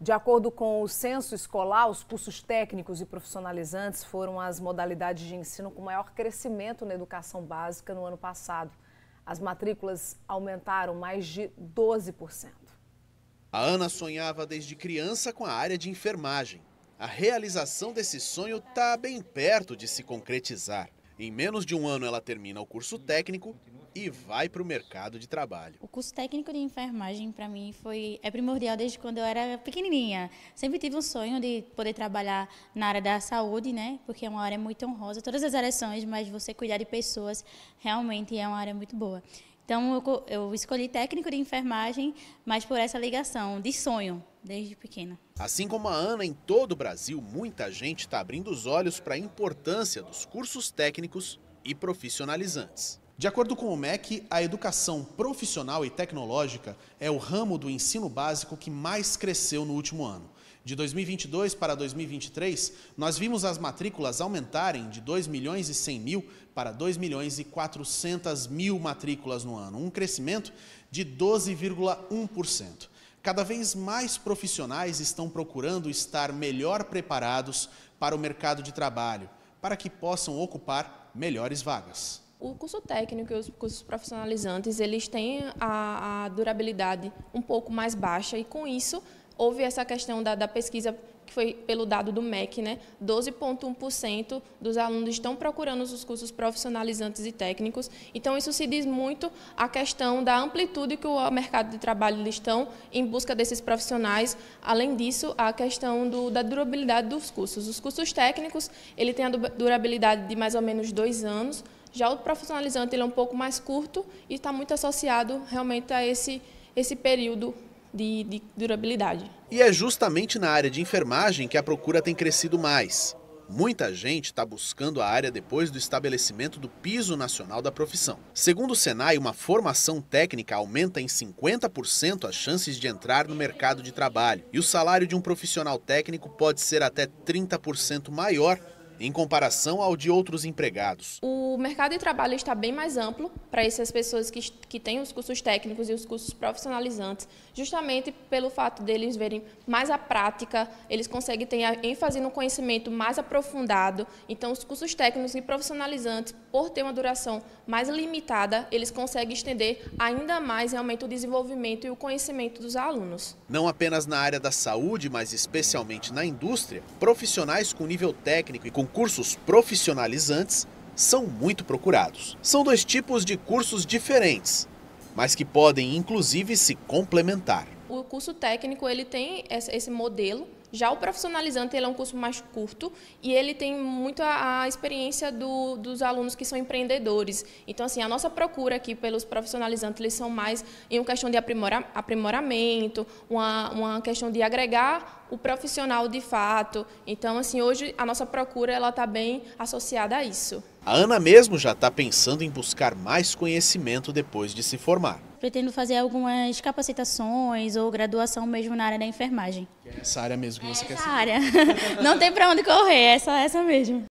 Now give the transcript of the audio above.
De acordo com o censo escolar, os cursos técnicos e profissionalizantes foram as modalidades de ensino com maior crescimento na educação básica no ano passado. As matrículas aumentaram mais de 12%. A Ana sonhava desde criança com a área de enfermagem. A realização desse sonho está bem perto de se concretizar. Em menos de um ano, ela termina o curso técnico e vai para o mercado de trabalho. O curso técnico de enfermagem, para mim, foi é primordial desde quando eu era pequenininha. Sempre tive um sonho de poder trabalhar na área da saúde, né? Porque é uma área muito honrosa. Todas as áreas são, mas você cuidar de pessoas realmente é uma área muito boa. Então, eu, eu, escolhi técnico de enfermagem, mas por essa ligação de sonho, desde pequena. Assim como a Ana, em todo o Brasil, muita gente está abrindo os olhos para a importância dos cursos técnicos e profissionalizantes. De acordo com o MEC, a educação profissional e tecnológica é o ramo do ensino básico que mais cresceu no último ano. De 2022 para 2023, nós vimos as matrículas aumentarem de 2 milhões e 100 mil para 2 milhões e 400 mil matrículas no ano, um crescimento de 12,1%. Cada vez mais profissionais estão procurando estar melhor preparados para o mercado de trabalho, para que possam ocupar melhores vagas. O curso técnico e os cursos profissionalizantes, eles têm a, a durabilidade um pouco mais baixa e com isso houve essa questão da, da pesquisa que foi pelo dado do MEC, né? 12,1% dos alunos estão procurando os cursos profissionalizantes e técnicos. Então, isso se diz muito a questão da amplitude que o mercado de trabalho estão em busca desses profissionais. Além disso, a questão do, da durabilidade dos cursos. Os cursos técnicos, ele tem a durabilidade de mais ou menos dois anos. Já o profissionalizante, ele é um pouco mais curto e está muito associado realmente a esse, esse período de, de durabilidade. E é justamente na área de enfermagem que a procura tem crescido mais. Muita gente está buscando a área depois do estabelecimento do piso nacional da profissão. Segundo o Senai, uma formação técnica aumenta em 50% as chances de entrar no mercado de trabalho. E o salário de um profissional técnico pode ser até 30% maior em comparação ao de outros empregados. O mercado de trabalho está bem mais amplo para essas pessoas que, que têm os cursos técnicos e os cursos profissionalizantes, justamente pelo fato deles verem mais a prática, eles conseguem ter ênfase no conhecimento mais aprofundado. Então, os cursos técnicos e profissionalizantes, por ter uma duração mais limitada, eles conseguem estender ainda mais realmente o desenvolvimento e o conhecimento dos alunos. Não apenas na área da saúde, mas especialmente na indústria, profissionais com nível técnico e com Concursos profissionalizantes são muito procurados. São dois tipos de cursos diferentes, mas que podem inclusive se complementar. O curso técnico ele tem esse modelo já o profissionalizante ele é um curso mais curto e ele tem muito a, a experiência do, dos alunos que são empreendedores. Então, assim, a nossa procura aqui pelos profissionalizantes, eles são mais em uma questão de aprimora, aprimoramento, uma, uma questão de agregar o profissional de fato. Então, assim, hoje a nossa procura ela está bem associada a isso. A Ana mesmo já está pensando em buscar mais conhecimento depois de se formar pretendo fazer algumas capacitações ou graduação mesmo na área da enfermagem. É essa área mesmo que você é quer essa área. Não tem para onde correr, é essa mesmo.